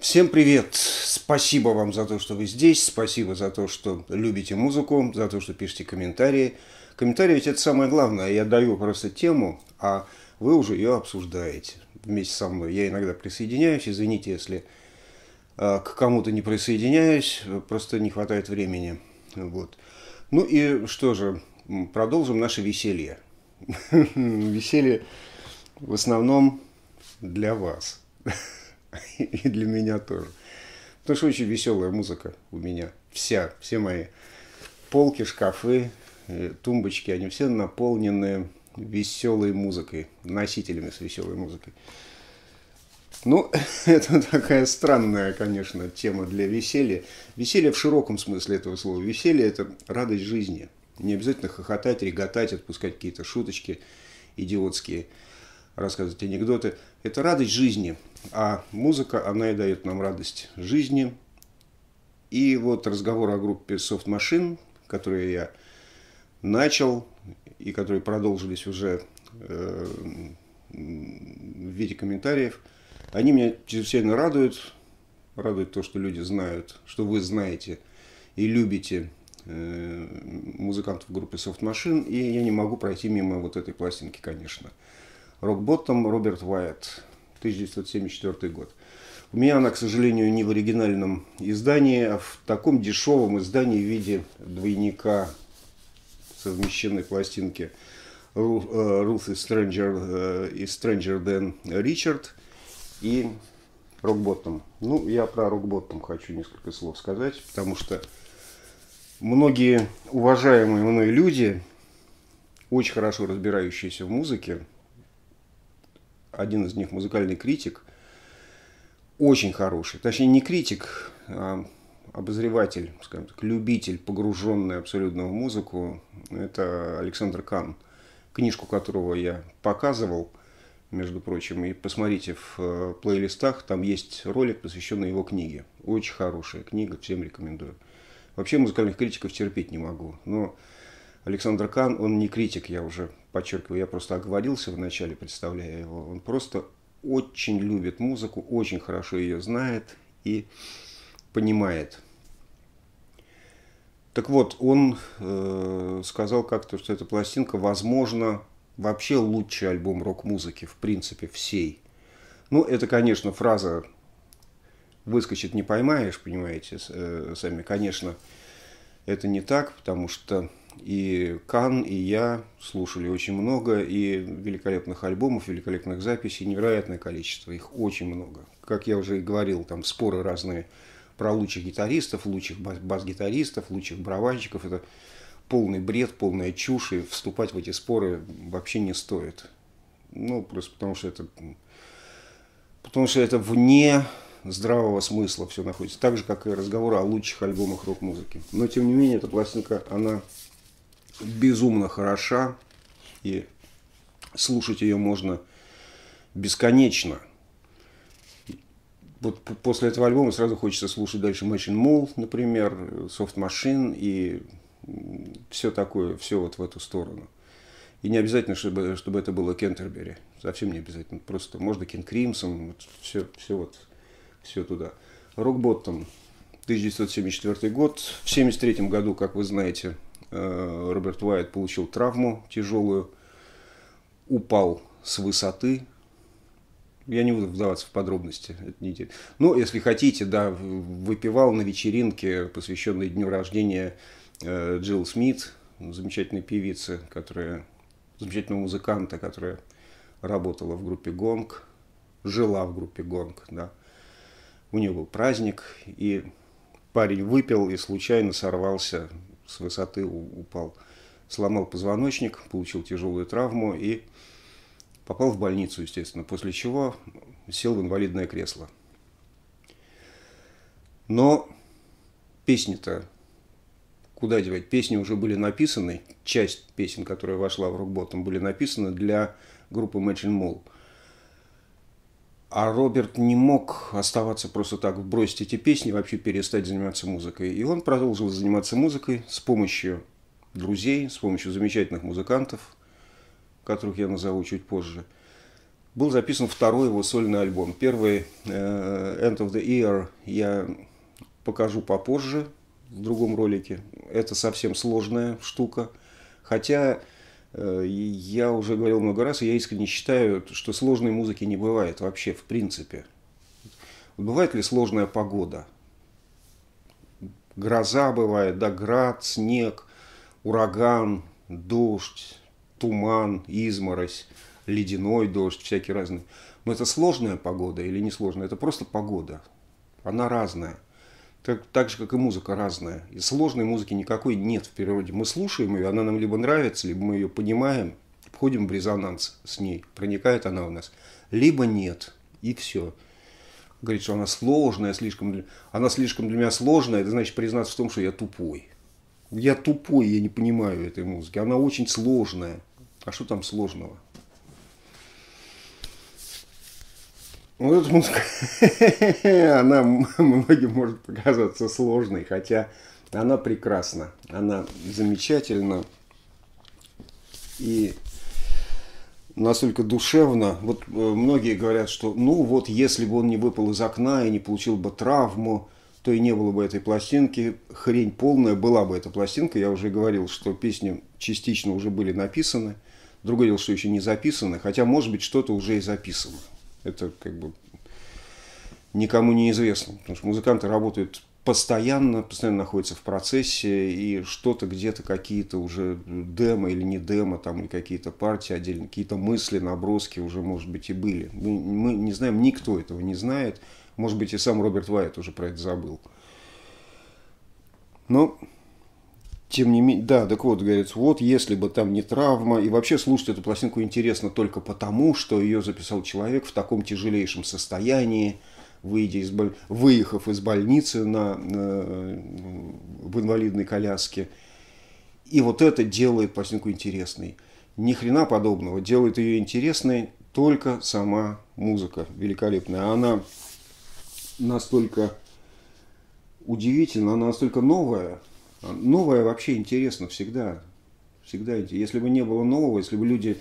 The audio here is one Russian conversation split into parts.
Всем привет! Спасибо вам за то, что вы здесь, спасибо за то, что любите музыку, за то, что пишете комментарии. Комментарии ведь это самое главное. Я даю просто тему, а вы уже ее обсуждаете вместе со мной. Я иногда присоединяюсь, извините, если а, к кому-то не присоединяюсь, просто не хватает времени. Вот. Ну и что же, продолжим наше веселье. Веселье в основном для вас. И для меня тоже. Потому что очень веселая музыка у меня. Вся, все мои полки, шкафы, э, тумбочки, они все наполнены веселой музыкой, носителями с веселой музыкой. Ну, это такая странная, конечно, тема для веселья. Веселье в широком смысле этого слова. Веселье – это радость жизни – не обязательно хохотать, реготать, отпускать какие-то шуточки идиотские, рассказывать анекдоты. Это радость жизни, а музыка, она и дает нам радость жизни. И вот разговор о группе Soft машин которую я начал и которые продолжились уже э, в виде комментариев, они меня чрезвычайно радуют. Радует то, что люди знают, что вы знаете и любите Э, музыкантов группы Soft Machine, и я не могу пройти мимо вот этой пластинки, конечно. Рок-боттом Роберт Уайт, 1974 год. У меня она, к сожалению, не в оригинальном издании, а в таком дешевом издании в виде двойника совмещенной пластинки э, Ruth is Stranger, is э, Stranger Than Richard и Рокботтом. Ну, я про Рокботтом хочу несколько слов сказать, потому что Многие уважаемые мной люди, очень хорошо разбирающиеся в музыке, один из них музыкальный критик, очень хороший, точнее не критик, а обозреватель, скажем так, любитель, погруженный абсолютно в музыку, это Александр Кан, книжку которого я показывал, между прочим, и посмотрите в э, плейлистах, там есть ролик, посвященный его книге. Очень хорошая книга, всем рекомендую. Вообще музыкальных критиков терпеть не могу. Но Александр Кан, он не критик, я уже подчеркиваю, я просто оговорился в начале, представляя его. Он просто очень любит музыку, очень хорошо ее знает и понимает. Так вот, он э, сказал как-то, что эта пластинка, возможно, вообще лучший альбом рок-музыки, в принципе, всей. Ну, это, конечно, фраза выскочит не поймаешь, понимаете, э, сами, конечно, это не так, потому что и Кан, и я слушали очень много, и великолепных альбомов, великолепных записей, невероятное количество, их очень много. Как я уже и говорил, там споры разные про лучших гитаристов, лучших бас-гитаристов, лучших браванщиков, это полный бред, полная чушь, и вступать в эти споры вообще не стоит. Ну, просто потому что это... Потому что это вне здравого смысла все находится. Так же, как и разговоры о лучших альбомах рок-музыки. Но, тем не менее, эта пластинка, она безумно хороша. И слушать ее можно бесконечно. Вот после этого альбома сразу хочется слушать дальше Machine Mall, например, Soft Machine и все такое, все вот в эту сторону. И не обязательно, чтобы, чтобы это было Кентербери. Совсем не обязательно. Просто можно Кинг Кримсом, вот все, все вот все туда. Рокботтом, 1974 год. В 1973 году, как вы знаете, э, Роберт Уайт получил травму тяжелую, упал с высоты. Я не буду вдаваться в подробности. Это не... Но, если хотите, да, выпивал на вечеринке, посвященной дню рождения э, Джилл Смит, замечательной певицы, которая, замечательного музыканта, которая работала в группе «Гонг», жила в группе «Гонг», да у нее был праздник, и парень выпил и случайно сорвался с высоты, упал, сломал позвоночник, получил тяжелую травму и попал в больницу, естественно, после чего сел в инвалидное кресло. Но песни-то, куда девать, песни уже были написаны, часть песен, которая вошла в рок-бот, рокботом, были написаны для группы Imagine Mall – а Роберт не мог оставаться просто так, бросить эти песни, вообще перестать заниматься музыкой. И он продолжил заниматься музыкой с помощью друзей, с помощью замечательных музыкантов, которых я назову чуть позже. Был записан второй его сольный альбом. Первый э, End of the Year я покажу попозже в другом ролике. Это совсем сложная штука. Хотя Э, я уже говорил много раз, и я искренне считаю, что сложной музыки не бывает вообще, в принципе. Бывает ли сложная погода? Гроза бывает, да, град, снег, ураган, дождь, туман, изморозь, ледяной дождь, всякие разные. Но это сложная погода или не сложная? Это просто погода. Она разная так, так же, как и музыка разная. И сложной музыки никакой нет в природе. Мы слушаем ее, она нам либо нравится, либо мы ее понимаем, входим в резонанс с ней, проникает она в нас, либо нет, и все. Говорит, что она сложная, слишком она слишком для меня сложная, это значит признаться в том, что я тупой. Я тупой, я не понимаю этой музыки, она очень сложная. А что там сложного? Вот эта музыка, она многим может показаться сложной, хотя она прекрасна, она замечательна и настолько душевна. Вот э, многие говорят, что ну вот если бы он не выпал из окна и не получил бы травму, то и не было бы этой пластинки. Хрень полная была бы эта пластинка. Я уже говорил, что песни частично уже были написаны. Другое дело, что еще не записаны, хотя, может быть, что-то уже и записано. Это как бы никому не известно, потому что музыканты работают постоянно, постоянно находятся в процессе, и что-то где-то какие-то уже демо или не демо, там, или какие-то партии отдельно, какие-то мысли, наброски уже, может быть, и были. Мы, мы не знаем, никто этого не знает. Может быть, и сам Роберт Вайт уже про это забыл. Но тем не менее, да, так вот, говорится, вот если бы там не травма, и вообще слушать эту пластинку интересно только потому, что ее записал человек в таком тяжелейшем состоянии, выйдя из боль... выехав из больницы на, на, э, в инвалидной коляске. И вот это делает пластинку интересной. Ни хрена подобного. Делает ее интересной только сама музыка великолепная. Она настолько удивительна, она настолько новая, Новое вообще интересно всегда. Всегда. Если бы не было нового, если бы люди...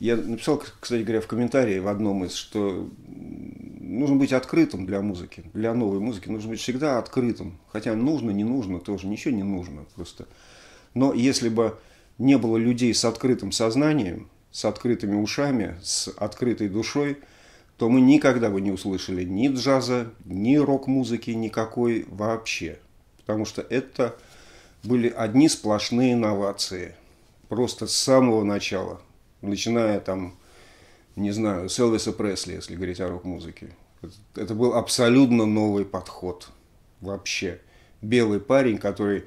Я написал, кстати говоря, в комментарии в одном из, что нужно быть открытым для музыки, для новой музыки. Нужно быть всегда открытым. Хотя нужно, не нужно тоже. Ничего не нужно просто. Но если бы не было людей с открытым сознанием, с открытыми ушами, с открытой душой, то мы никогда бы не услышали ни джаза, ни рок-музыки никакой вообще. Потому что это были одни сплошные инновации. Просто с самого начала. Начиная там, не знаю, с Элвиса Пресли, если говорить о рок-музыке. Это был абсолютно новый подход. Вообще. Белый парень, который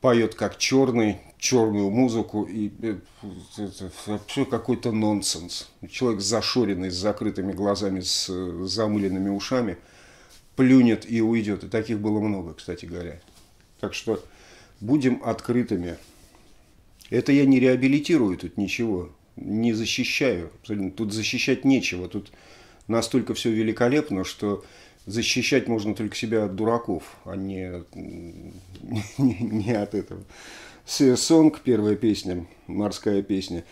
поет как черный, черную музыку, и э, это все какой-то нонсенс. Человек зашоренный, с закрытыми глазами, с э, замыленными ушами, плюнет и уйдет. И таких было много, кстати говоря. Так что будем открытыми. Это я не реабилитирую тут ничего, не защищаю. Тут защищать нечего. Тут настолько все великолепно, что защищать можно только себя от дураков, а не, не, от этого. Сонг, первая песня, морская песня.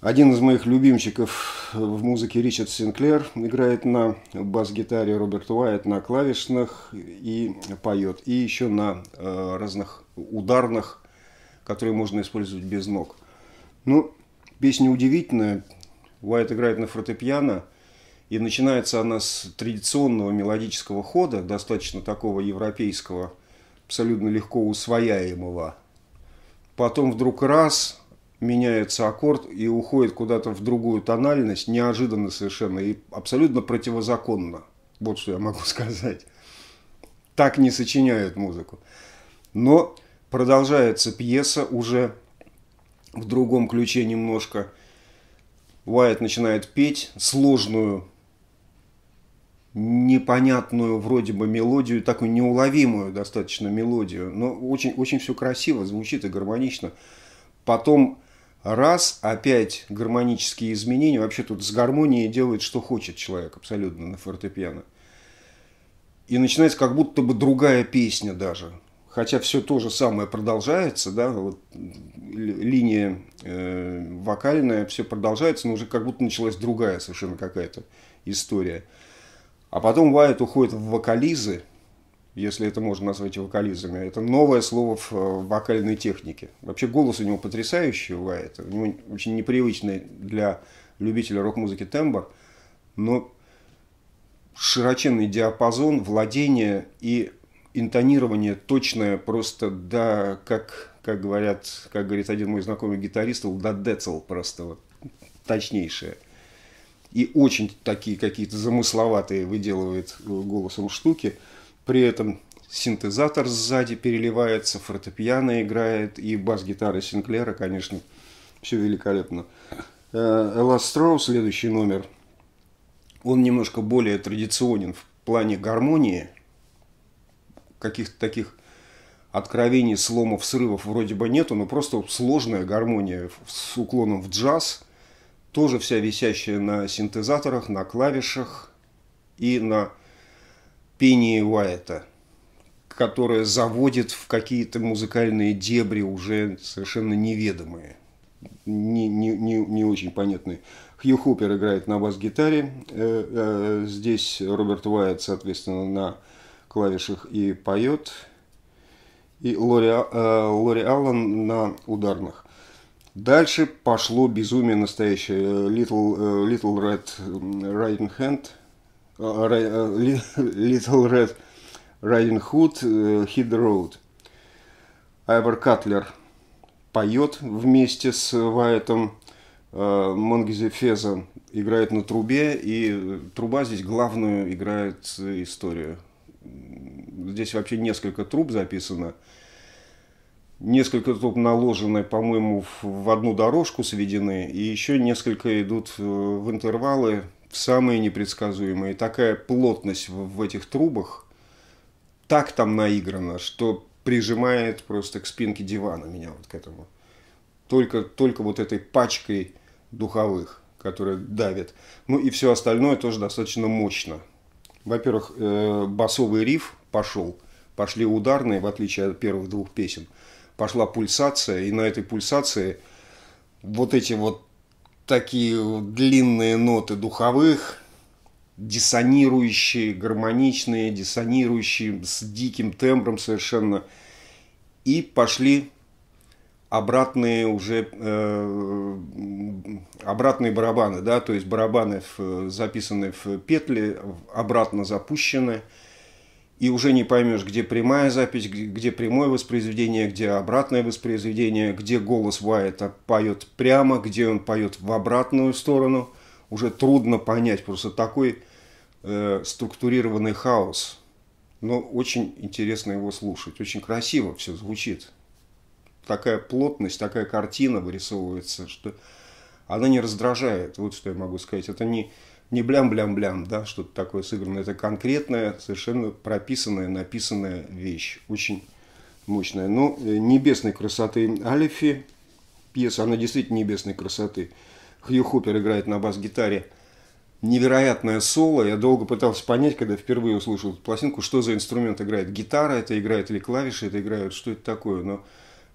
Один из моих любимчиков в музыке Ричард Синклер играет на бас-гитаре, Роберт Уайт на клавишных и поет. И еще на э, разных ударных, которые можно использовать без ног. Ну, песня удивительная. Уайт играет на фортепиано. И начинается она с традиционного мелодического хода, достаточно такого европейского, абсолютно легко усвояемого. Потом вдруг раз – меняется аккорд и уходит куда-то в другую тональность, неожиданно совершенно и абсолютно противозаконно. Вот что я могу сказать. Так не сочиняют музыку. Но продолжается пьеса уже в другом ключе немножко. Уайт начинает петь сложную, непонятную вроде бы мелодию, такую неуловимую достаточно мелодию, но очень, очень все красиво звучит и гармонично. Потом раз, опять гармонические изменения. Вообще тут с гармонией делает, что хочет человек абсолютно на фортепиано. И начинается как будто бы другая песня даже. Хотя все то же самое продолжается, да, вот линия э, вокальная, все продолжается, но уже как будто началась другая совершенно какая-то история. А потом Вайт уходит в вокализы, если это можно назвать вокализами. Это новое слово в э, вокальной технике. Вообще голос у него потрясающий у бывает. У него очень непривычный для любителя рок-музыки тембр, но широченный диапазон владение и интонирование точное просто да, как, как говорят, как говорит один мой знакомый гитарист, да децл просто вот, точнейшее. И очень такие какие-то замысловатые выделывает э, голосом штуки. При этом синтезатор сзади переливается, фортепиано играет, и бас-гитара Синклера, конечно, все великолепно. Э, Элла Строу, следующий номер, он немножко более традиционен в плане гармонии, каких-то таких откровений, сломов, срывов вроде бы нету, но просто сложная гармония с уклоном в джаз, тоже вся висящая на синтезаторах, на клавишах и на пение Уайта, которое заводит в какие-то музыкальные дебри уже совершенно неведомые, не, не, не, не очень понятные. Хью Хупер играет на бас-гитаре, э, э, здесь Роберт Уайт, соответственно, на клавишах и поет, и Лори, э, Лори Аллен на ударных. Дальше пошло безумие настоящее. Little, Little Red Riding Hand – Little Red Riding Hood, Hid Road. Айвор Катлер поет вместе с Вайтом. Э, Монгизе Феза играет на трубе, и труба здесь главную играет история. Здесь вообще несколько труб записано. Несколько труб наложены, по-моему, в одну дорожку сведены, и еще несколько идут э, в интервалы самые непредсказуемые. Такая плотность в, в этих трубах так там наиграно, что прижимает просто к спинке дивана меня вот к этому. Только, только вот этой пачкой духовых, которая давит, Ну и все остальное тоже достаточно мощно. Во-первых, э, басовый риф пошел, пошли ударные, в отличие от первых двух песен. Пошла пульсация, и на этой пульсации вот эти вот такие длинные ноты духовых, диссонирующие, гармоничные, диссонирующие, с диким тембром совершенно. И пошли обратные уже э, обратные барабаны, да, то есть барабаны в, записаны в петли, обратно запущены и уже не поймешь, где прямая запись, где прямое воспроизведение, где обратное воспроизведение, где голос Уайта поет прямо, где он поет в обратную сторону. Уже трудно понять, просто такой э, структурированный хаос. Но очень интересно его слушать, очень красиво все звучит. Такая плотность, такая картина вырисовывается, что она не раздражает. Вот что я могу сказать. Это не, не блям-блям-блям, да, что-то такое сыграно Это конкретная, совершенно прописанная, написанная вещь. Очень мощная. но ну, э, небесной красоты Алифи пьеса, она действительно небесной красоты. Хью Хупер играет на бас-гитаре невероятное соло. Я долго пытался понять, когда впервые услышал пластинку, что за инструмент играет. Гитара это играет или клавиши это играют, что это такое. Но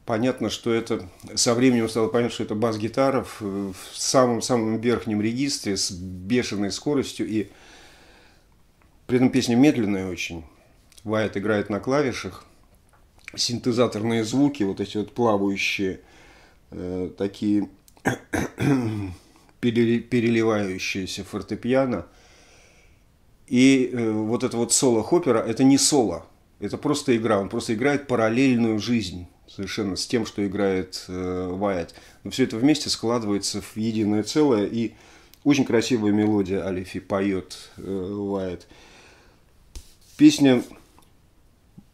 Понятно, что это со временем стало понятно, что это бас-гитара э, в самом-самом верхнем регистре с бешеной скоростью и при этом песня медленная очень. Вайт играет на клавишах, синтезаторные звуки, вот эти вот плавающие, э, такие переливающиеся фортепиано. И э, вот это вот соло Хоппера, это не соло, это просто игра, он просто играет параллельную жизнь совершенно с тем, что играет э, Вайт. Но все это вместе складывается в единое целое, и очень красивая мелодия Алифи поет э, Вайт. Песня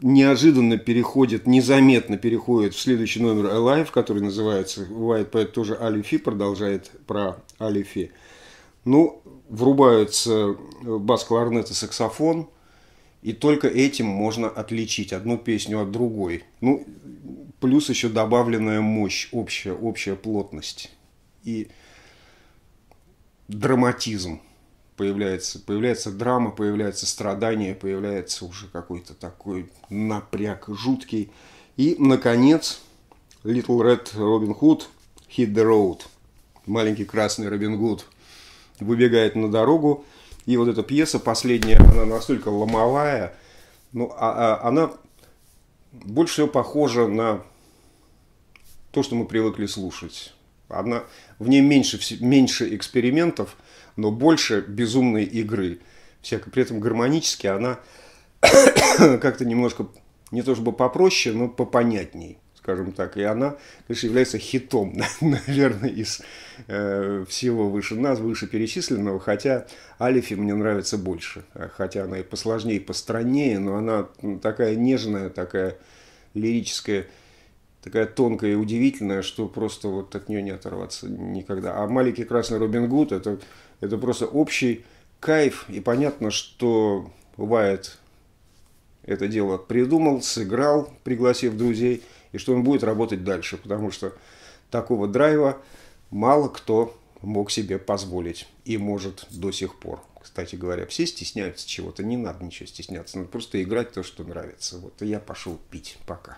неожиданно переходит, незаметно переходит в следующий номер Alive, который называется White поет тоже Алифи, продолжает про Алифи. Ну, врубаются э, бас, кларнет и саксофон, и только этим можно отличить одну песню от другой. Ну, плюс еще добавленная мощь, общая, общая плотность и драматизм появляется. Появляется драма, появляется страдание, появляется уже какой-то такой напряг жуткий. И, наконец, Little Red Robin Hood Hit the Road. Маленький красный Робин Гуд выбегает на дорогу. И вот эта пьеса последняя, она настолько ломовая, ну, а, а, она больше всего похожа на то, что мы привыкли слушать. Она, в ней меньше, меньше экспериментов, но больше безумной игры. Всяко, при этом гармонически она как-то немножко, не то чтобы попроще, но попонятней скажем так. И она, конечно, является хитом, наверное, из э, всего выше нас, выше перечисленного, хотя Алифи мне нравится больше, хотя она и посложнее, и постраннее, но она такая нежная, такая лирическая, такая тонкая и удивительная, что просто вот от нее не оторваться никогда. А «Маленький красный Робин Гуд» это, – это просто общий кайф, и понятно, что Уайт это дело придумал, сыграл, пригласив друзей – и что он будет работать дальше, потому что такого драйва мало кто мог себе позволить и может до сих пор. Кстати говоря, все стесняются чего-то, не надо ничего стесняться, надо просто играть то, что нравится. Вот и я пошел пить, пока.